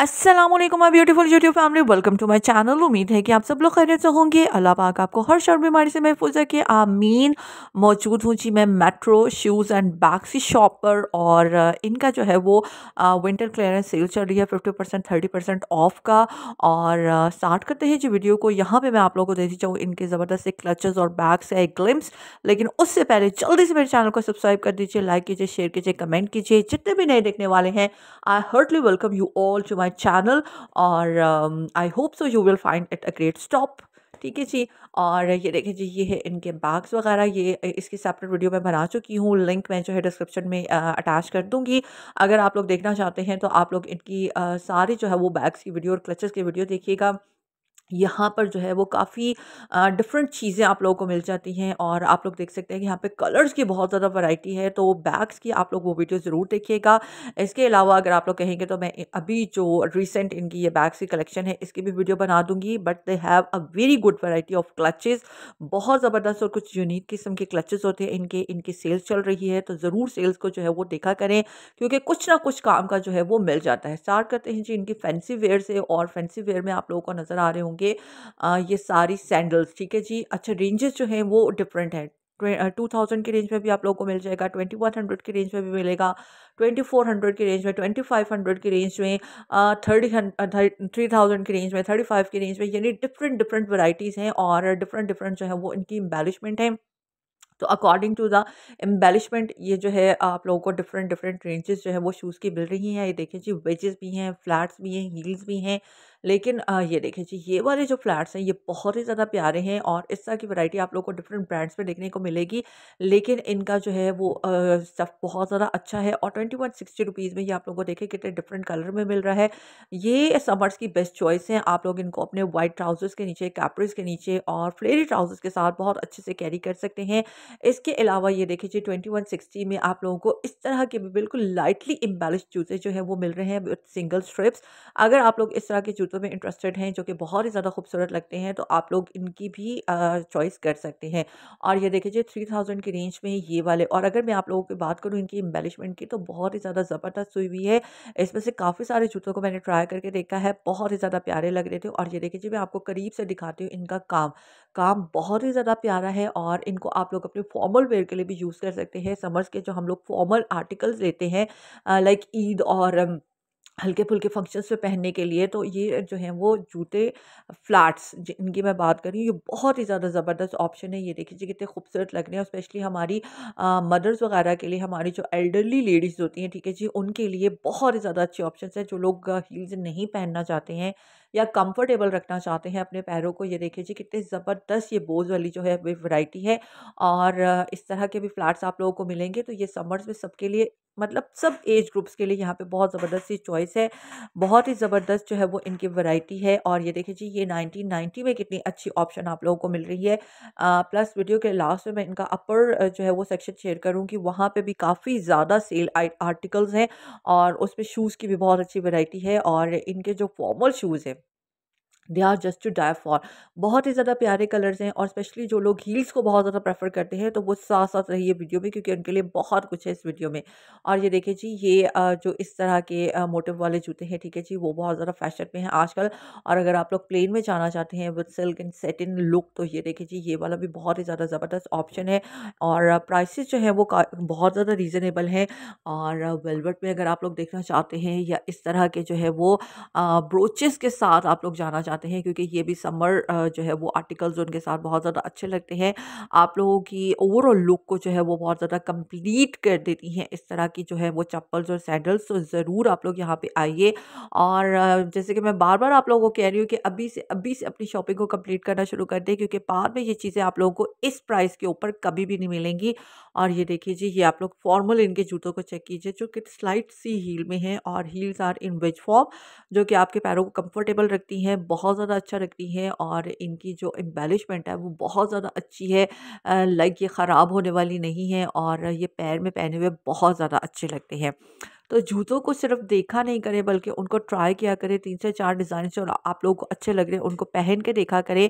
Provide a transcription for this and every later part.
Aslam my beautiful YouTube family welcome to my channel उम्मीद है कि आप सब लोग खैरियत से होंगे अल्लाह पाक आपको हर शर बीमारी से महफूज रखे आमीन मौजूद हूँ जी मैं मेट्रो शूज़ एंड बैग्स की शॉप पर और इनका जो है वो विंटर क्लियरेंस सेल चल रही है fifty percent thirty percent off का और स्टार्ट करते हैं जी वीडियो को यहाँ पर मैं आप लोगों को देती चाहूँ इनके ज़बरदस्त से क्लचेज़ और बैग्स है ग्लिम्स लेकिन उससे पहले जल्दी से मेरे चैनल को सब्सक्राइब कर दीजिए लाइक कीजिए शेयर कीजिए कमेंट कीजिए जितने भी नए देखने वाले हैं I heartly welcome you all to my channel और I hope so you will find it a great stop ठीक है जी और ये देखिए जी ये है इनके बैग्स वगैरह ये इसकी सेपरेट वीडियो मैं बना चुकी हूँ लिंक मैं जो है डिस्क्रिप्शन में अटैच कर दूँगी अगर आप लोग देखना चाहते हैं तो आप लोग इनकी आ, सारी जो है वो बैग्स की वीडियो और क्लचेस की वीडियो देखिएगा यहाँ पर जो है वो काफ़ी डिफरेंट चीज़ें आप लोगों को मिल जाती हैं और आप लोग देख सकते हैं कि यहाँ पे कलर्स की बहुत ज़्यादा वैरायटी है तो बैग्स की आप लोग वो वीडियो ज़रूर देखिएगा इसके अलावा अगर आप लोग कहेंगे तो मैं अभी जो रिसेंट इनकी ये बैग्स की कलेक्शन है इसकी भी वीडियो बना दूंगी but they have a very good variety of clutches बहुत ज़बरदस्त और कुछ यूनिक किस्म के क्लचेज़ होते हैं इनके इनकी सेल्स चल रही है तो ज़रूर सेल्स को जो है वो देखा करें क्योंकि कुछ ना कुछ काम का जो है वो मिल जाता है स्टार्ट करते हैं जी इनकी फैंसी वेयर से और फैंसी वेयर में आप लोगों को नज़र आ रहे होंगे होंगे ये सारी सैंडल्स ठीक है जी अच्छा रेंजेस जो हैं वो डिफरेंट हैं टू थाउजेंड की रेंज में भी आप लोगों को मिल जाएगा ट्वेंटी वन हंड्रेड की रेंज में भी मिलेगा ट्वेंटी फोर हंड्रेड की रेंज में ट्वेंटी फाइव हंड्रेड की रेंज में थर्टी थ्री थाउजेंड की रेंज में थर्टी फाइव की रेंज में यानी डिफरेंट डिफरेंट वराइटीज़ हैं और डिफरेंट डिफरेंट जो है वो इनकी एम्बेलिशमेंट है तो अकॉर्डिंग टू द एम्बेलिशमेंट ये जो है आप लोगों को डिफरेंट डिफरेंट रेंजेस जो है वो शूज़ की मिल रही हैं ये देखें जी वेजेस भी हैं फ्लैट्स भी हैं हील्स भी हैं लेकिन ये देखिए जी ये वाले जो फ्लैट्स हैं ये बहुत ही ज़्यादा प्यारे हैं और इस तरह की वैरायटी आप लोग को डिफरेंट ब्रांड्स में देखने को मिलेगी लेकिन इनका जो है वो सब बहुत ज़्यादा अच्छा है और ट्वेंटी वन सिक्सटी रुपीज़ में ये आप लोगों को देखें कितने डिफरेंट कलर में मिल रहा है ये समर्स की बेस्ट चॉइस हैं आप लोग इनको अपने वाइट ट्राउजर्स के नीचे कैपरीज के नीचे और फ्लेरी ट्राउजर्स के साथ बहुत अच्छे से कैरी कर सकते हैं इसके अलावा ये देखिए जी ट्वेंटी वन सिक्सटी में आप लोगों को इस तरह के बिल्कुल लाइटली इम्बेलिश जूते जो है वो मिल रहे हैं सिंगल स्ट्रिप्स अगर आप लोग इस तरह के जूते जूतों में इंटरेस्टेड हैं जो कि बहुत ही ज़्यादा खूबसूरत लगते हैं तो आप लोग इनकी भी चॉइस कर सकते हैं और ये देखिए जी थ्री थाउजेंड की रेंज में ये वाले और अगर मैं आप लोगों की बात करूँ इनकी एम्बेलिशमेंट की तो बहुत ही ज़्यादा ज़बरदस्त हुई हुई है इसमें से काफ़ी सारे जूतों को मैंने ट्राई करके देखा है बहुत ही ज़्यादा प्यारे लग रहे थे और ये देखिए जी मैं आपको करीब से दिखाती हूँ इनका काम काम बहुत ही ज़्यादा प्यारा है और इनको आप लोग अपने फॉर्मल वेयर के लिए भी यूज़ कर सकते हैं समर्स के जो हम लोग फॉर्मल आर्टिकल्स लेते हैं लाइक ईद और हल्के फुल्के फंक्शंस पे पहनने के लिए तो ये जो है वो जूते फ्लैट्स जिनकी मैं बात कर रही हूँ ये बहुत ही ज़्यादा ज़बरदस्त ऑप्शन है ये देखिए कितने खूबसूरत लग रहे हैं स्पेशली हमारी मदर्स वगैरह के लिए हमारी जो एल्डरली लेडीज़ होती हैं ठीक है जी उनके लिए बहुत ही ज़्यादा अच्छे ऑप्शन हैं जो लोग हील्स नहीं पहनना चाहते हैं या कंफर्टेबल रखना चाहते हैं अपने पैरों को ये देखिए जी कितने ज़बरदस्त ये बोज वाली जो है वैरायटी है और इस तरह के भी फ्लैट्स आप लोगों को मिलेंगे तो ये समर्स में सबके लिए मतलब सब एज ग्रुप्स के लिए यहाँ पे बहुत ज़बरदस्त ये चॉइस है बहुत ही ज़बरदस्त जो है वो इनकी वैरायटी है और ये देखिए जी ये 1990 में कितनी अच्छी ऑप्शन आप लोगों को मिल रही है आ, प्लस वीडियो के लास्ट में मैं इनका अपर जो है वो सेक्शन शेयर करूँगी वहाँ पे भी काफ़ी ज़्यादा सेल आर्टिकल्स हैं और उस पर शूज़ की भी बहुत अच्छी वरायटी है और इनके जो फॉर्मल शूज़ हैं they are just to die for बहुत ही ज़्यादा प्यारे कलर्स हैं और स्पेशली जो लोग हील्स को बहुत ज़्यादा प्रेफर करते हैं तो वो साथ साथ रहिए वीडियो में क्योंकि उनके लिए बहुत कुछ है इस वीडियो में और ये देखिए जी ये जो इस तरह के मोटिव वाले जूते हैं ठीक है जी वो बहुत ज़्यादा फैशन में हैं आजकल और अगर आप लोग प्लेन में जाना चाहते हैं with silk and satin look तो ये देखिए जी ये वाला भी बहुत ही ज़्यादा ज़बरदस्त ऑप्शन है और प्राइसिस जो हैं वो बहुत ज़्यादा रीज़नेबल हैं और वेलवेट में अगर आप लोग देखना चाहते हैं या इस तरह के जो है वो ब्रोचेस के साथ आप लोग जाना चाहते जाते हैं क्योंकि ये भी समर जो है वो आर्टिकल्स उनके साथ बहुत ज़्यादा अच्छे लगते हैं आप लोगों की ओवरऑल लुक को जो है वो बहुत ज़्यादा कंप्लीट कर देती हैं इस तरह की जो है वो चप्पल्स और सैंडल्स तो ज़रूर आप लोग यहाँ पे आइए और जैसे कि मैं बार बार आप लोगों को कह रही हूँ कि अभी से अभी से अपनी शॉपिंग को कंप्लीट करना शुरू कर दें क्योंकि बाद में ये चीज़ें आप लोगों को इस प्राइस के ऊपर कभी भी नहीं मिलेंगी और ये देखिए जी ये आप लोग फॉर्मल इनके जूतों को चेक कीजिए जो कि स्लाइट सी हील में है और heels are in wedge form जो कि आपके पैरों को कंफर्टेबल रखती हैं बहुत बहुत ज़्यादा अच्छा लगती है और इनकी जो एम्बेलिशमेंट है वो बहुत ज़्यादा अच्छी है लाइक ये ख़राब होने वाली नहीं है और ये पैर में पहने हुए बहुत ज़्यादा अच्छे लगते हैं तो जूतों को सिर्फ देखा नहीं करें बल्कि उनको ट्राई किया करें तीन से चार डिज़ाइन जो आप लोग को अच्छे लग रहे हैं उनको पहन के देखा करें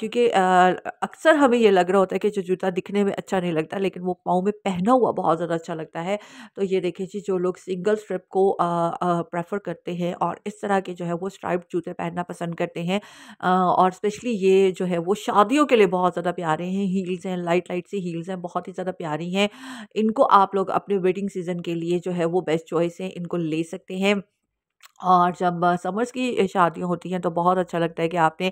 क्योंकि अक्सर हमें ये लग रहा होता है कि जो जूता दिखने में अच्छा नहीं लगता लेकिन वो पाँव में पहना हुआ बहुत ज़्यादा अच्छा लगता है तो ये देखें जी जो लोग सिंगल स्ट्रिप को प्रेफर करते हैं और इस तरह के जो है वो स्ट्राइप जूते पहनना पसंद करते हैं और स्पेशली ये जो है वो शादियों के लिए बहुत ज़्यादा प्यारे हैं हील्स हैं लाइट लाइट सी हील्स हैं बहुत ही ज़्यादा प्यारी हैं इनको आप लोग अपने वेडिंग सीज़न के लिए जो है वो बेस्ट बेस्ट चॉइस है इनको ले सकते हैं और जब समर्स की शादियाँ होती हैं तो बहुत अच्छा लगता है कि आपने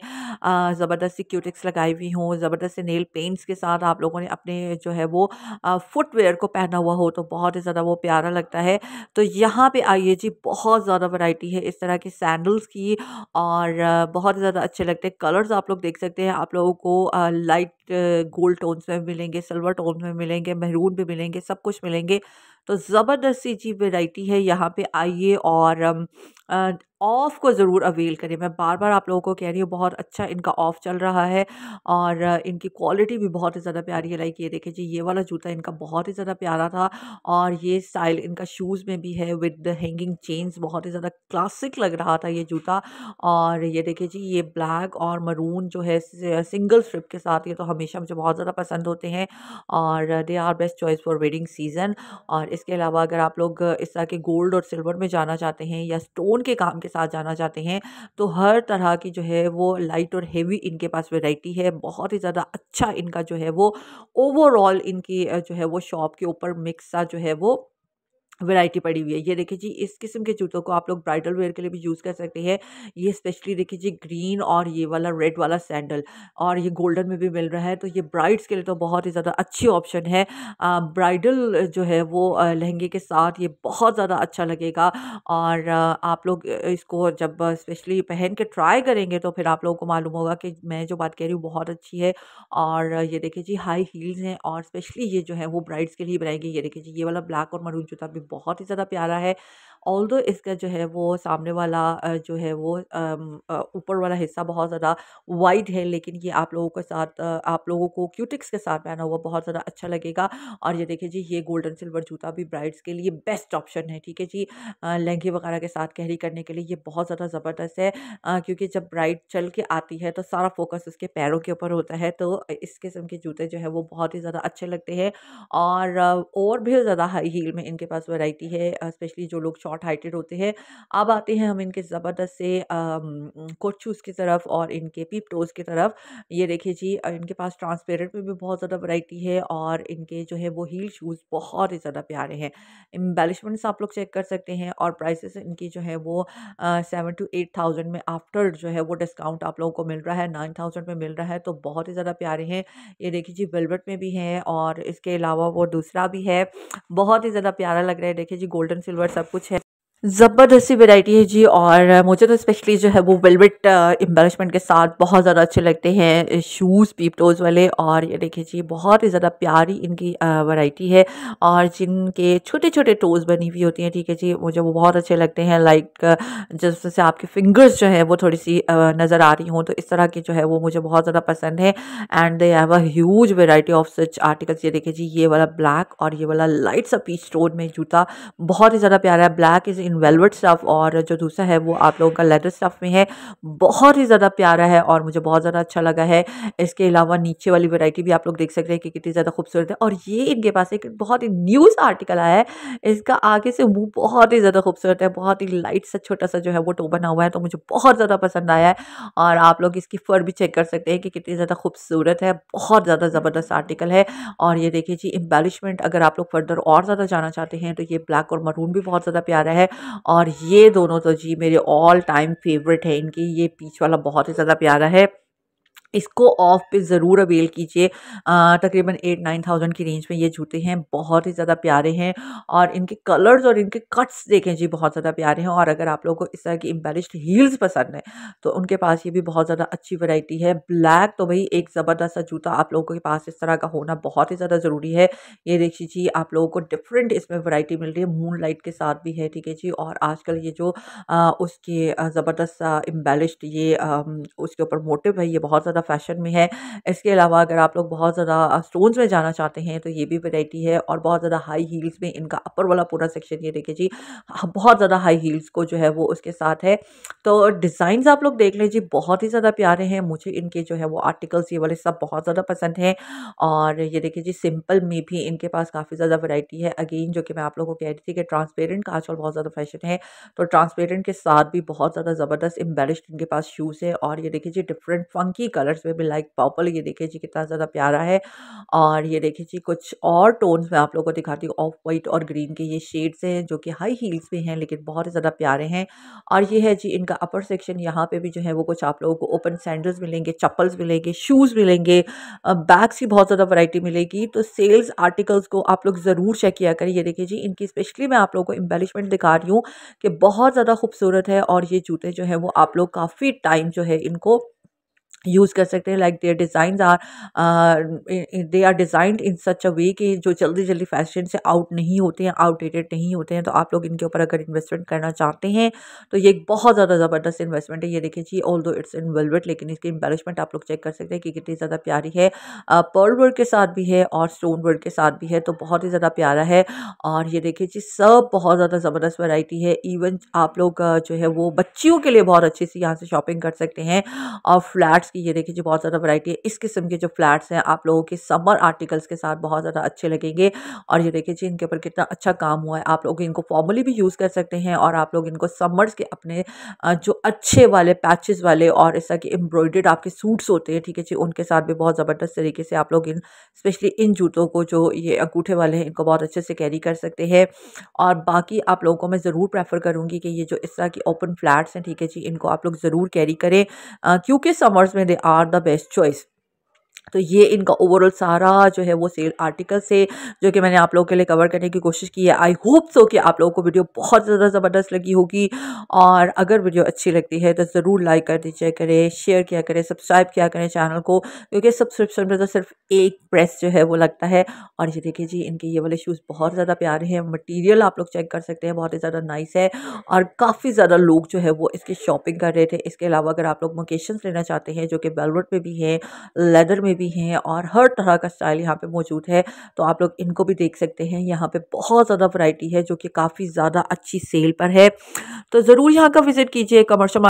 ज़बरदस्त सी क्यूटिक्स लगाई हुई हों ज़बरदस्त से नेल पेंट्स के साथ आप लोगों ने अपने जो है वो फुटवेयर को पहना हुआ हो तो बहुत ही ज़्यादा वो प्यारा लगता है तो यहाँ पे आइए जी बहुत ज़्यादा वैरायटी है इस तरह के सैंडल्स की और बहुत ज़्यादा अच्छे लगते हैं कलर्स आप लोग देख सकते हैं आप लोगों को लाइट गोल्ड टोन्स में मिलेंगे सिल्वर टोन्स में मिलेंगे महरून भी मिलेंगे सब कुछ मिलेंगे तो ज़बरदस्त सी जी वेराइटी है यहाँ पे आइए और ऑफ़ को ज़रूर अवेल करें मैं बार बार आप लोगों को कह रही हूँ बहुत अच्छा इनका ऑफ़ चल रहा है और इनकी क्वालिटी भी बहुत ही ज़्यादा प्यारी है लाइक ये देखें जी ये वाला जूता इनका बहुत ही ज़्यादा प्यारा था और ये स्टाइल इनका शूज़ में भी है विद हैंगिंग चेन्स बहुत ही ज़्यादा क्लासिक लग रहा था ये जूता और ये देखें जी ये ब्लैक और मरून जो है सिंगल स्ट्रिप के साथ ये तो हमेशा मुझे बहुत ज़्यादा पसंद होते हैं और they are best choice for wedding season और इसके अलावा अगर आप लोग इस तरह के गोल्ड और सिल्वर में जाना चाहते हैं या स्टोन उनके काम के साथ जाना चाहते हैं तो हर तरह की जो है वो लाइट और हेवी इनके पास वेराइटी है बहुत ही ज़्यादा अच्छा इनका जो है वो ओवरऑल इनकी जो है वो शॉप के ऊपर मिक्स सा जो है वो वैरायटी पड़ी हुई है ये देखिए जी इस किस्म के जूतों को आप लोग ब्राइडल वेयर के लिए भी यूज़ कर सकते हैं ये स्पेशली देखिए जी ग्रीन और ये वाला रेड वाला सैंडल और ये गोल्डन में भी मिल रहा है तो ये ब्राइड्स के लिए तो बहुत ही ज़्यादा अच्छी ऑप्शन है ब्राइडल जो है वो लहंगे के साथ ये बहुत ज़्यादा अच्छा लगेगा और आप लोग इसको जब स्पेशली पहन के ट्राई करेंगे तो फिर आप लोगों को मालूम होगा कि मैं जो बात कह रही हूँ बहुत अच्छी है और ये देखिए जी हाई हील्स हैं और स्पेशली ये जो है वो ब्राइड्स के लिए बनाएंगे ये देखिए जी ये वाला ब्लैक और मरून जूता भी बहुत ही ज़्यादा प्यारा है ऑल दो इसका जो है वो सामने वाला जो है वो ऊपर वाला हिस्सा बहुत ज़्यादा वाइड है लेकिन ये आप लोगों के साथ आप लोगों को क्यूटिक्स के साथ पहना हुआ बहुत ज़्यादा अच्छा लगेगा और ये देखिए जी ये गोल्डन सिल्वर जूता भी ब्राइड्स के लिए बेस्ट ऑप्शन है ठीक है जी लहंगे वगैरह के साथ कैरी करने के लिए ये बहुत ज़्यादा ज़बरदस्त है क्योंकि जब ब्राइड चल के आती है तो सारा फोकस उसके पैरों के ऊपर होता है तो इस किस्म के जूते जो है वो बहुत ही ज़्यादा अच्छे लगते हैं और और भी ज़्यादा हाई हील में इनके पास वैरायटी है स्पेशली जो लोग शॉर्ट हाइटेड होते हैं अब आते हैं हम इनके ज़बरदस्त से कोचूज़ की तरफ और इनके पीप टोज़ की तरफ ये देखिए जी इनके पास ट्रांसपेरेंट में भी बहुत ज़्यादा वैरायटी है और इनके जो है वो हील शूज़ बहुत ही ज़्यादा प्यारे हैं एम्बेलिशमेंट्स आप लोग चेक कर सकते हैं और प्राइसेस इनकी जो है वो सेवन टू एट थाउजेंड में आफ्टर जो है वो डिस्काउंट आप लोगों को मिल रहा है नाइन थाउजेंड में मिल रहा है तो बहुत ही ज़्यादा प्यारे हैं ये देखिए जी वेलवेट में भी हैं और इसके अलावा वो दूसरा भी है बहुत ही ज़्यादा प्यारा लग लग रहा है देखिए जी गोल्डन सिल्वर सब कुछ है। ज़बरदस्ती वैरायटी है जी और मुझे तो स्पेशली जो है वो वेलवेट एम्बेलिशमेंट uh, के साथ बहुत ज़्यादा अच्छे लगते हैं शूज़ पीपटोज वाले और ये देखिए जी बहुत ही ज़्यादा प्यारी इनकी वैरायटी uh, है और जिनके छोटे छोटे टोज़ बनी हुई होती हैं ठीक है जी मुझे वो बहुत अच्छे लगते हैं लाइक uh, जैसे आपके फिंगर्स जो है वो थोड़ी सी नज़र आ रही हों तो इस तरह की जो है वो मुझे बहुत ज़्यादा पसंद है and they have a variety of such articles ये देखिए जी ये वाला ब्लैक और ये वाला लाइट सा पीच टोन में जूता बहुत ही ज़्यादा प्यारा है black is in velvet stuff और जो दूसरा है वो आप लोगों का लेदर स्टफ़ में है बहुत ही ज़्यादा प्यारा है और मुझे बहुत ज़्यादा अच्छा लगा है इसके अलावा नीचे वाली वैरायटी भी आप लोग देख सकते हैं कि कितनी ज़्यादा खूबसूरत है और ये इनके पास एक बहुत ही न्यूज़ आर्टिकल आया है इसका आगे से मुँह बहुत ही ज़्यादा खूबसूरत है बहुत ही लाइट सा छोटा सा जो है वो टो बना हुआ है तो मुझे बहुत ज़्यादा पसंद आया है और आप लोग इसकी फर भी चेक कर सकते हैं कि कितनी ज़्यादा खूबसूरत है बहुत ज़्यादा ज़बरदस्त आर्टिकल है और ये देखिए जी एम्बेलिशमेंट अगर आप लोग फर्दर और ज़्यादा जाना चाहते हैं तो ये ब्लैक और मरून भी बहुत ज़्यादा प्यारा है और ये दोनों तो जी मेरे ऑल टाइम फेवरेट है इनकी ये पीच वाला बहुत ही ज़्यादा प्यारा है इसको ऑफ पे ज़रूर अवेल कीजिए तकरीबन एट नाइन थाउजेंड की रेंज में ये जूते हैं बहुत ही ज़्यादा प्यारे हैं और इनके कलर्स और इनके कट्स देखें जी बहुत ज़्यादा प्यारे हैं और अगर आप लोगों को इस तरह की एम्बेलिश्ड हील्स पसंद है तो उनके पास ये भी बहुत ज़्यादा अच्छी वैरायटी है ब्लैक तो भाई एक ज़बरदस्त सा जूता आप लोगों के पास इस तरह का होना बहुत ही ज़्यादा ज़रूरी है ये देखिए जी आप लोगों को डिफरेंट इसमें वरायटी मिल रही है मून लाइट के साथ भी है ठीक है जी और आजकल ये जो उसके ज़बरदस्त सा एम्बेलिश्ड ये उसके ऊपर मोटिव है ये बहुत ज़्यादा ज़्यादा फैशन में है इसके अलावा अगर आप लोग बहुत ज़्यादा स्टोन्स में जाना चाहते हैं तो ये भी वेराइटी है और बहुत ज़्यादा हाई हील्स में इनका अपर वाला पूरा सेक्शन ये देखिए जी हाँ, बहुत ज़्यादा हाई हील्स को जो है वो उसके साथ है तो डिजाइन आप लोग देख लें जी बहुत ही ज़्यादा प्यारे हैं मुझे इनके जो है वो आर्टिकल्स ये वाले सब बहुत ज़्यादा पसंद हैं और ये देखिए जी सिंपल में भी इनके पास काफ़ी ज़्यादा वैरायटी है अगेन जो कि मैं आप लोगों को कह रही थी कि ट्रांसपेरेंट का आजकल बहुत ज़्यादा फैशन है तो ट्रांसपेरेंट के साथ भी बहुत ज़्यादा ज़बरदस्त एम्बेलिश इनके पास शूज़ है और ये देखिए जी डिफरेंट फंकी कलर कलर्स में भी लाइक पर्पल ये देखिए जी कितना ज़्यादा प्यारा है और ये देखिए जी कुछ और टोन्स में आप लोगों को दिखाती हूँ ऑफ वाइट और ग्रीन के ये शेड्स हैं जो कि हाई हील्स में हैं लेकिन बहुत ही ज़्यादा प्यारे हैं और ये है जी इनका अपर सेक्शन यहाँ पे भी जो है वो कुछ आप लोगों को ओपन सैंडल्स मिलेंगे चप्पल्स मिलेंगे शूज़ मिलेंगे बैग्स की बहुत ज़्यादा वराइटी मिलेगी तो सेल्स आर्टिकल्स को आप लोग ज़रूर चेक किया करें ये देखिए जी इनकी स्पेशली मैं आप लोगों को एम्बेलिशमेंट दिखा रही हूँ कि बहुत ज़्यादा खूबसूरत है और ये जूते जो है वो आप लोग काफ़ी टाइम जो है इनको यूज़ कर सकते हैं like their design are they are designed in such a way कि जो जल्दी जल्दी फैशन से आउट नहीं होते हैं आउटडेटेड नहीं होते हैं तो आप लोग इनके ऊपर अगर इन्वेस्टमेंट करना चाहते हैं तो ये एक बहुत ज़्यादा ज़बरदस्त इन्वेस्टमेंट है ये देखिए जी although it's in velvet लेकिन इसकी इंबेलिशमेंट आप लोग चेक कर सकते हैं कि कितनी ज़्यादा प्यारी है पर्ल uh, वर्ड के साथ भी है और स्टोन वर्ड के साथ भी है तो बहुत ही ज़्यादा प्यारा है और ये देखिए जी सब बहुत ज़्यादा ज़बरदस्त वैराइटी है इवन आप लोग uh, जो है वो बच्चियों के लिए बहुत अच्छे से यहाँ से शॉपिंग कर सकते हैं और फ्लैट्स की ये देखिए जी बहुत ज़्यादा वैरायटी है इस किस्म के जो फ्लैट्स हैं आप लोगों के समर आर्टिकल्स के साथ बहुत ज़्यादा अच्छे लगेंगे और ये देखिए जी इनके ऊपर कितना अच्छा काम हुआ है आप लोग इनको फॉर्मली भी यूज़ कर सकते हैं और आप लोग इनको समर्स के अपने जो अच्छे वाले पैचेज वाले और ऐसा कि एम्ब्रॉयड्रेड आपके सूट्स होते हैं ठीक है जी उनके साथ भी बहुत ज़बरदस्त तरीके से आप लोग इन स्पेशली इन जूतों को जो ये अंगूठे वाले हैं इनको बहुत अच्छे से कैरी कर सकते हैं और बाकी आप लोगों को मैं ज़रूर प्रेफर करूँगी कि ये जो इस तरह की ओपन फ्लैट्स हैं ठीक है जी इनको आप लोग ज़रूर कैरी करें क्योंकि समर्स में they are the best choice तो ये इनका ओवरऑल सारा जो है वो सेल आर्टिकल से जो कि मैंने आप लोगों के लिए कवर करने की कोशिश की है आई होप सो कि आप लोगों को वीडियो बहुत ज़्यादा ज़बरदस्त लगी होगी और अगर वीडियो अच्छी लगती है तो ज़रूर लाइक कर दीजिए करें शेयर किया करें सब्सक्राइब किया करें चैनल को क्योंकि सब्सक्रिप्शन में तो सिर्फ एक प्रेस जो है वो लगता है और ये देखिए जी इनके ये वाले शूज़ बहुत ज़्यादा प्यारे हैं मटीरियल आप लोग चेक कर सकते हैं बहुत ही ज़्यादा नाइस है और काफ़ी ज़्यादा लोग जो है वो इसकी शॉपिंग कर रहे थे इसके अलावा अगर आप लोग मोकेशन लेना चाहते हैं जो कि बेलवुड में भी हैं लेदर में में भी हैं और हर तरह का स्टाइल यहाँ पे मौजूद है तो आप लोग इनको भी देख सकते हैं यहाँ पे बहुत ज़्यादा वैरायटी है जो कि काफ़ी ज़्यादा अच्छी सेल पर है तो ज़रूर यहाँ का विज़िट कीजिए कमर्शल